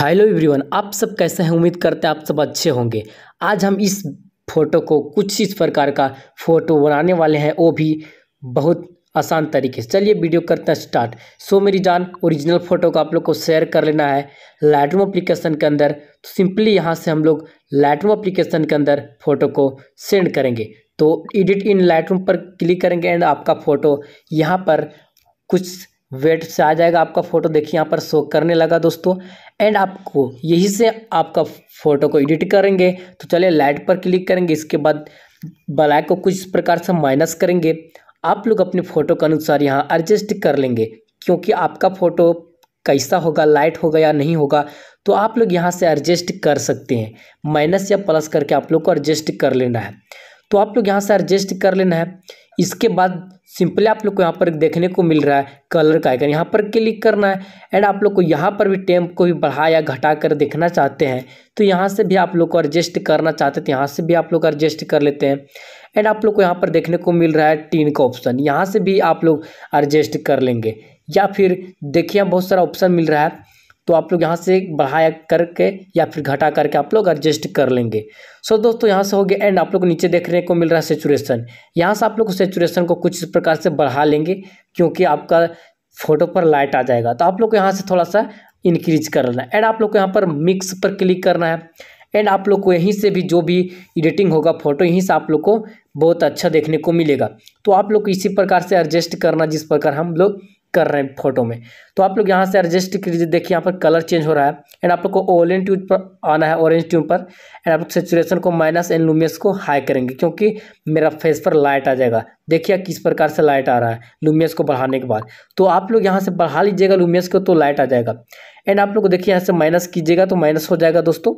hello everyone आप सब कैसे हैं उम्मीद करते हैं आप सब अच्छे होंगे आज हम इस फोटो को कुछ इस प्रकार का फ़ोटो बनाने वाले हैं वो भी बहुत आसान तरीके से चलिए वीडियो करते हैं स्टार्ट सो मेरी जान ओरिजिनल फ़ोटो को आप लोग को शेयर कर लेना है लाइटरूम अप्लीकेशन के अंदर तो सिंपली यहाँ से हम लोग लाइटरूम अप्लीकेशन के अंदर फ़ोटो को सेंड करेंगे तो एडिट इन लाइटरूम पर क्लिक करेंगे एंड आपका फ़ोटो यहाँ पर कुछ वेट से आ जाएगा आपका फ़ोटो देखिए यहाँ पर शो करने लगा दोस्तों एंड आपको यही से आपका फ़ोटो को एडिट करेंगे तो चलिए लाइट पर क्लिक करेंगे इसके बाद ब्लैक को कुछ इस प्रकार से माइनस करेंगे आप लोग अपने फ़ोटो के अनुसार यहाँ एडजस्ट कर लेंगे क्योंकि आपका फ़ोटो कैसा होगा लाइट होगा या नहीं होगा तो आप लोग यहाँ से एडजस्ट कर सकते हैं माइनस या प्लस करके आप लोग को एडजस्ट कर लेना है तो आप लोग यहाँ से एडजस्ट कर लेना है इसके बाद सिंपली आप लोग को यहाँ पर देखने को मिल रहा है कलर का आइकन यहाँ पर क्लिक करना है एंड आप लोग को यहाँ पर भी टेम्प को भी बढ़ा या घटा कर देखना चाहते हैं तो यहाँ से भी आप लोग को एडजस्ट करना चाहते हैं तो यहाँ से भी आप लोग एडजस्ट कर लेते हैं एंड आप लोग को यहाँ पर देखने को मिल रहा है टीन का ऑप्शन यहाँ से भी आप लोग एडजस्ट कर लेंगे या फिर देखिए बहुत सारा ऑप्शन मिल रहा है तो आप लोग यहाँ से बढ़ाया करके या फिर घटा करके आप लोग एडजस्ट कर लेंगे सो so, दोस्तों यहाँ से हो गया एंड आप लोग नीचे देखने को मिल रहा है सेचुरेशन यहाँ से आप लोग सेचुरेशन को कुछ इस प्रकार से बढ़ा लेंगे क्योंकि आपका फोटो पर लाइट आ जाएगा तो आप लोग को यहाँ से थोड़ा सा इंक्रीज कर लेना है एंड आप लोग को यहाँ पर मिक्स पर क्लिक करना है एंड आप लोग को यहीं से भी जो भी एडिटिंग होगा फोटो यहीं से आप लोग को बहुत अच्छा देखने को मिलेगा तो आप लोग इसी प्रकार से एडजस्ट करना जिस प्रकार हम लोग कर रहे हैं फोटो में तो आप लोग यहाँ से एडजस्ट कीजिए देखिए यहाँ पर कलर चेंज हो रहा है एंड आप लोग को ओलियन ट्यून पर आना है ऑरेंज ट्यून पर एंड आप लोग सेचुरेशन को माइनस एंड लूमियस को हाई करेंगे क्योंकि मेरा फेस पर लाइट आ जाएगा देखिए किस प्रकार से लाइट आ रहा है लूमियस को बढ़ाने के बाद तो आप लोग यहाँ से बढ़ा लीजिएगा लूमियस को तो लाइट आ जाएगा एंड आप लोग देखिए यहाँ से माइनस कीजिएगा तो माइनस हो जाएगा दोस्तों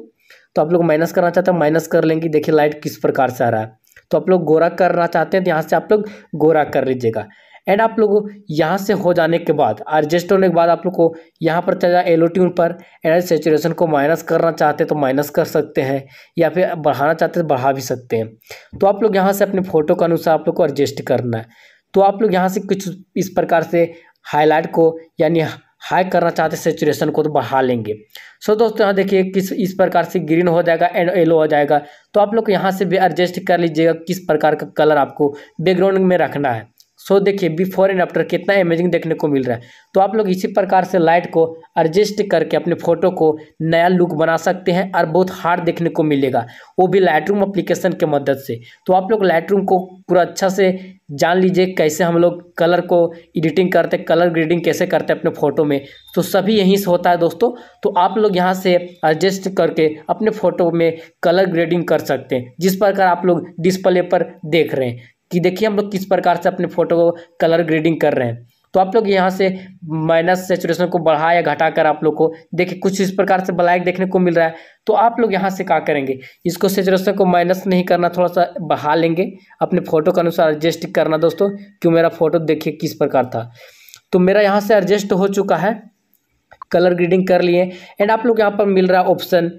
तो आप लोग माइनस करना चाहते हैं माइनस कर लेंगे देखिए लाइट किस प्रकार से आ रहा है तो आप लोग गोरा करना चाहते हैं तो यहाँ से आप लोग गोरा कर लीजिएगा एंड आप लोग यहाँ से हो जाने के बाद एडजस्ट होने के बाद आप लोग को यहाँ पर चला एलो ट्यून पर एनर्ज सेचुरेशन को माइनस करना चाहते हैं तो माइनस कर सकते हैं या फिर बढ़ाना चाहते हैं तो बढ़ा भी सकते हैं तो आप लोग यहाँ से अपने फ़ोटो के अनुसार आप लोग को एडजस्ट करना है तो आप लोग यहाँ से कुछ इस प्रकार से हाईलाइट को यानी हाई करना चाहते हैं सेचुरेशन को तो बढ़ा लेंगे सो so, दोस्तों यहाँ देखिए किस इस प्रकार से ग्रीन हो जाएगा एंड येलो हो जाएगा तो आप लोग यहाँ से भी एडजस्ट कर लीजिएगा किस प्रकार का कलर आपको बैकग्राउंड में रखना है सो देखिए बिफोर एंड आफ्टर कितना इमेजिंग देखने को मिल रहा है तो आप लोग इसी प्रकार से लाइट को एडजस्ट करके अपने फोटो को नया लुक बना सकते हैं और बहुत हार्ड देखने को मिलेगा वो भी लाइट रूम अप्लीकेशन के मदद से तो आप लोग लाइट रूम को पूरा अच्छा से जान लीजिए कैसे हम लोग कलर को एडिटिंग करते हैं कलर ग्रेडिंग कैसे करते हैं अपने फ़ोटो में तो सभी यहीं से होता है दोस्तों तो आप लोग यहाँ से एडजस्ट करके अपने फ़ोटो में कलर ग्रेडिंग कर सकते हैं जिस प्रकार आप लोग डिस्प्ले पर देख रहे हैं कि देखिए हम लोग किस प्रकार से अपने फ़ोटो को कलर ग्रेडिंग कर रहे हैं तो आप लोग यहाँ से माइनस सेचुरेशन को बढ़ा या घटा कर आप लोग को देखिए कुछ इस प्रकार से ब्लैक देखने को मिल रहा है तो आप लोग यहाँ से क्या करेंगे इसको सेचुरेशन को माइनस नहीं करना थोड़ा सा बढ़ा लेंगे अपने फ़ोटो के अनुसार एडजस्ट करना दोस्तों क्यों मेरा फ़ोटो देखिए किस प्रकार था तो मेरा यहाँ से एडजस्ट हो चुका है कलर ग्रीडिंग कर लिए एंड आप लोग यहाँ पर मिल रहा ऑप्शन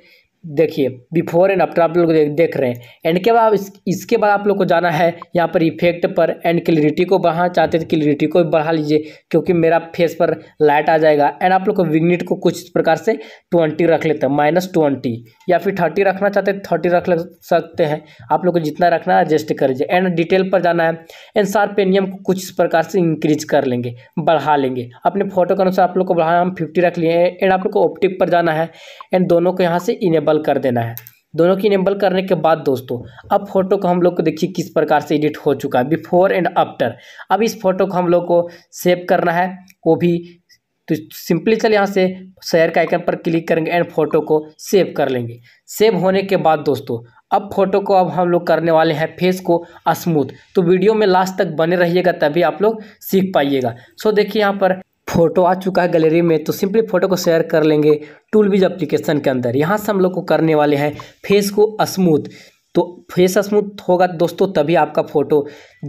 देखिए बिफोर एंड आफ्टर आप लोग देख, देख रहे हैं एंड के बाद इस, इसके बाद आप लोग को जाना है यहाँ पर इफेक्ट पर एंड क्लियरिटी को बढ़ाना चाहते हैं तो क्लियरिटी को बढ़ा लीजिए क्योंकि मेरा फेस पर लाइट आ जाएगा एंड आप लोग को विग्निट को कुछ इस प्रकार से ट्वेंटी रख लेते हैं माइनस ट्वेंटी या फिर थर्टी रखना चाहते हैं थर्टी रख सकते हैं आप लोग को जितना रखना है एडजस्ट कर लीजिए एंड डिटेल पर जाना है एंड पेनियम को कुछ इस प्रकार से इंक्रीज कर लेंगे बढ़ा लेंगे अपने फोटो के अनुसार आप लोग को बढ़ाना हम फिफ्टी रख लिए एंड आप लोग को ऑप्टिक पर जाना है एंड दोनों को यहाँ से इनेबल इनेबल कर देना है दोनों की इनेबल करने के बाद दोस्तों अब फोटो को हम लोग को देखिए किस प्रकार से एडिट हो चुका है बिफोर एंड आफ्टर अब इस फोटो को हम लोग को सेव करना है वो भी तो सिंपली चल यहाँ से शेयर के आइकन पर क्लिक करेंगे एंड फोटो को सेव कर लेंगे सेव होने के बाद दोस्तों अब फोटो को अब हम लोग करने वाले हैं फेस को स्मूथ तो वीडियो में लास्ट तक बने रहिएगा तभी आप लोग सीख पाइएगा सो देखिए यहाँ पर फोटो आ चुका है गैलरी में तो सिंपली फोटो को शेयर कर लेंगे टूल बीज अप्लीकेशन के अंदर यहाँ से हम लोग को करने वाले हैं फेस को स्मूथ तो फेस स्मूथ होगा दोस्तों तभी आपका फ़ोटो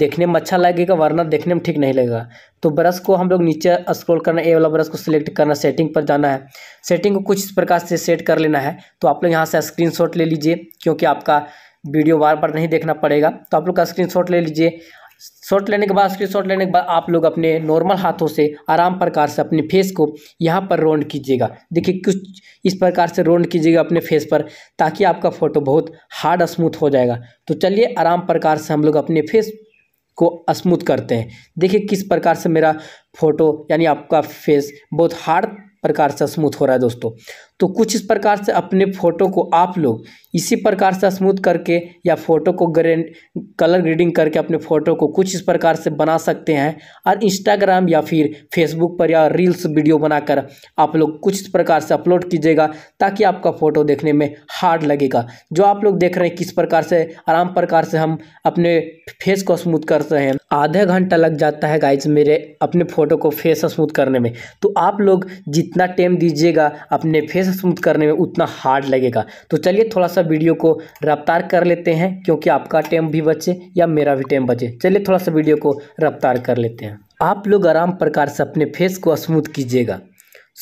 देखने में अच्छा लगेगा वरना देखने में ठीक नहीं लगेगा तो ब्रश को हम लोग नीचे स्क्रॉल करना ए वाला ब्रश को सिलेक्ट करना सेटिंग पर जाना है सेटिंग को कुछ इस प्रकार से सेट कर लेना है तो आप लोग यहाँ से स्क्रीनशॉट ले लीजिए क्योंकि आपका वीडियो बार बार नहीं देखना पड़ेगा तो आप लोग का स्क्रीन ले लीजिए शॉट लेने के बाद स्क्रीन लेने के बाद आप लोग अपने नॉर्मल हाथों से आराम प्रकार से अपने फेस को यहाँ पर राउंड कीजिएगा देखिए कुछ इस प्रकार से राउंड कीजिएगा अपने फेस पर ताकि आपका फोटो बहुत हार्ड स्मूथ हो जाएगा तो चलिए आराम प्रकार से हम लोग अपने फेस को स्मूथ करते हैं देखिए किस प्रकार से मेरा फोटो यानी आपका फेस बहुत हार्ड प्रकार से स्मूथ हो रहा है दोस्तों तो कुछ इस प्रकार से अपने फ़ोटो को आप लोग इसी प्रकार से स्मूथ करके या फ़ोटो को ग्रेन कलर ग्रेडिंग करके अपने फ़ोटो को कुछ इस प्रकार से बना सकते हैं और इंस्टाग्राम या फिर फेसबुक पर या रील्स वीडियो बनाकर आप लोग कुछ इस प्रकार से अपलोड कीजिएगा ताकि आपका फ़ोटो देखने में हार्ड लगेगा जो आप लोग देख रहे हैं किस प्रकार से आराम प्रकार से हम अपने फेस को स्मूथ करते हैं आधा घंटा लग जाता है गाइज मेरे अपने फ़ोटो को फेस स्मूथ करने में तो आप लोग जितना टाइम दीजिएगा अपने फेस से स्मूथ करने में उतना हार्ड लगेगा तो चलिए थोड़ा सा वीडियो को रफ्तार कर लेते हैं क्योंकि आपका टाइम भी बचे या मेरा भी टाइम बचे चलिए थोड़ा सा वीडियो को रफ्तार कर लेते हैं आप लोग आराम प्रकार से अपने फेस को स्मूथ कीजिएगा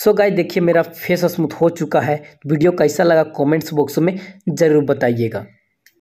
सो गाय देखिए मेरा फेस स्मूथ हो चुका है वीडियो कैसा लगा कमेंट्स बॉक्स में ज़रूर बताइएगा